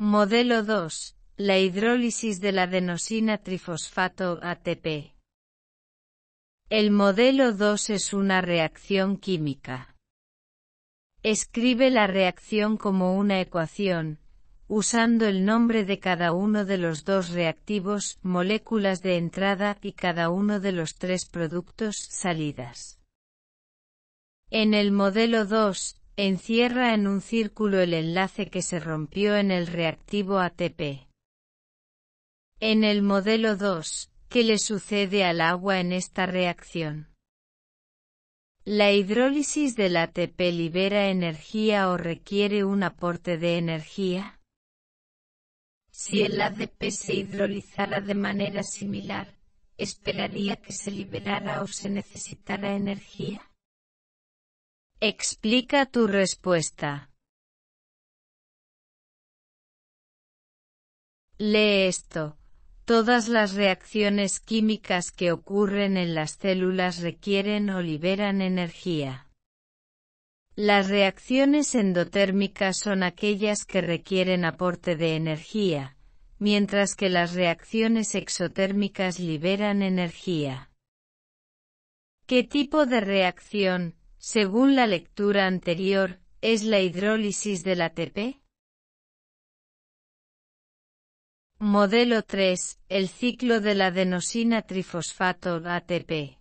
Modelo 2. La hidrólisis de la adenosina trifosfato ATP. El modelo 2 es una reacción química. Escribe la reacción como una ecuación, usando el nombre de cada uno de los dos reactivos, moléculas de entrada y cada uno de los tres productos, salidas. En el modelo 2, Encierra en un círculo el enlace que se rompió en el reactivo ATP. En el modelo 2, ¿qué le sucede al agua en esta reacción? La hidrólisis del ATP libera energía o requiere un aporte de energía. Si el ADP se hidrolizara de manera similar, esperaría que se liberara o se necesitara energía. Explica tu respuesta. Lee esto. Todas las reacciones químicas que ocurren en las células requieren o liberan energía. Las reacciones endotérmicas son aquellas que requieren aporte de energía, mientras que las reacciones exotérmicas liberan energía. ¿Qué tipo de reacción, según la lectura anterior, ¿es la hidrólisis del ATP? Modelo 3. El ciclo de la adenosina trifosfato ATP.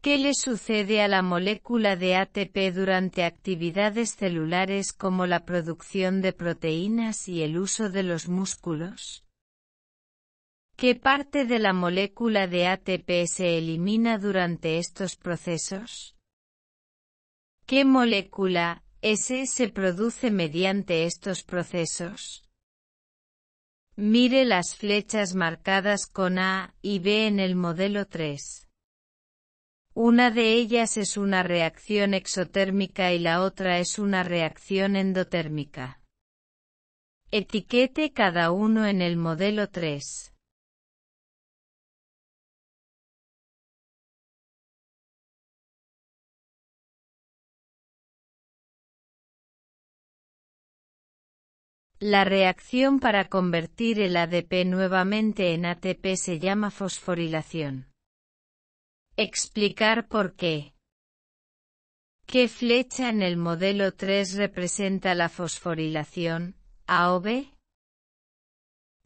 ¿Qué le sucede a la molécula de ATP durante actividades celulares como la producción de proteínas y el uso de los músculos? ¿Qué parte de la molécula de ATP se elimina durante estos procesos? ¿Qué molécula S se produce mediante estos procesos? Mire las flechas marcadas con A y B en el modelo 3. Una de ellas es una reacción exotérmica y la otra es una reacción endotérmica. Etiquete cada uno en el modelo 3. La reacción para convertir el ADP nuevamente en ATP se llama fosforilación. Explicar por qué. ¿Qué flecha en el modelo 3 representa la fosforilación? AOB?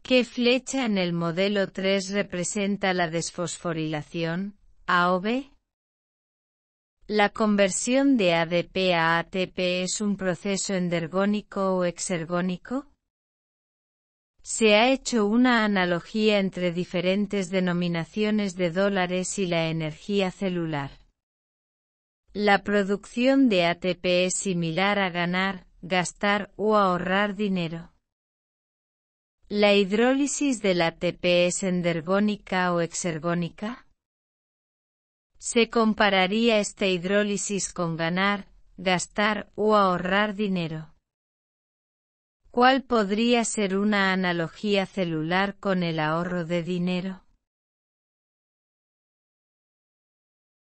¿Qué flecha en el modelo 3 representa la desfosforilación? AOB? La conversión de ADP a ATP es un proceso endergónico o exergónico. Se ha hecho una analogía entre diferentes denominaciones de dólares y la energía celular. La producción de ATP es similar a ganar, gastar o ahorrar dinero. La hidrólisis del ATP es endergónica o exergónica. Se compararía esta hidrólisis con ganar, gastar o ahorrar dinero. ¿Cuál podría ser una analogía celular con el ahorro de dinero?